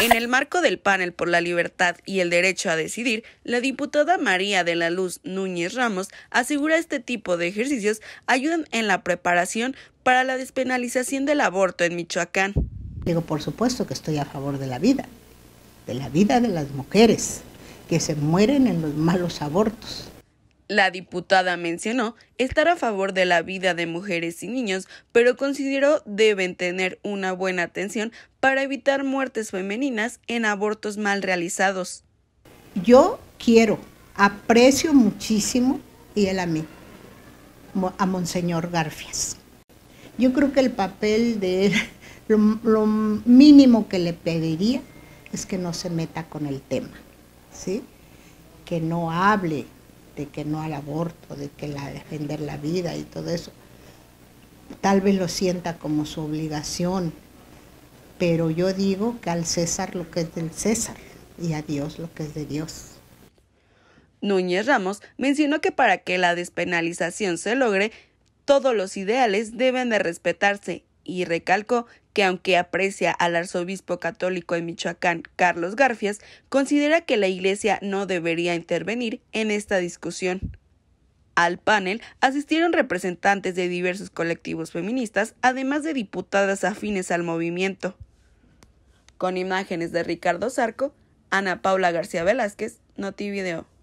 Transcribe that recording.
En el marco del panel por la libertad y el derecho a decidir, la diputada María de la Luz Núñez Ramos asegura este tipo de ejercicios ayudan en la preparación para la despenalización del aborto en Michoacán. Digo, por supuesto que estoy a favor de la vida, de la vida de las mujeres que se mueren en los malos abortos. La diputada mencionó estar a favor de la vida de mujeres y niños, pero consideró deben tener una buena atención para evitar muertes femeninas en abortos mal realizados. Yo quiero, aprecio muchísimo, y él a mí, a Monseñor Garfias. Yo creo que el papel de él, lo, lo mínimo que le pediría es que no se meta con el tema, ¿sí? que no hable de que no al aborto, de que la, defender la vida y todo eso. Tal vez lo sienta como su obligación, pero yo digo que al César lo que es del César y a Dios lo que es de Dios. Núñez Ramos mencionó que para que la despenalización se logre, todos los ideales deben de respetarse y recalcó que aunque aprecia al arzobispo católico de Michoacán, Carlos Garfias, considera que la Iglesia no debería intervenir en esta discusión. Al panel asistieron representantes de diversos colectivos feministas, además de diputadas afines al movimiento. Con imágenes de Ricardo Zarco, Ana Paula García Velázquez, Notivideo.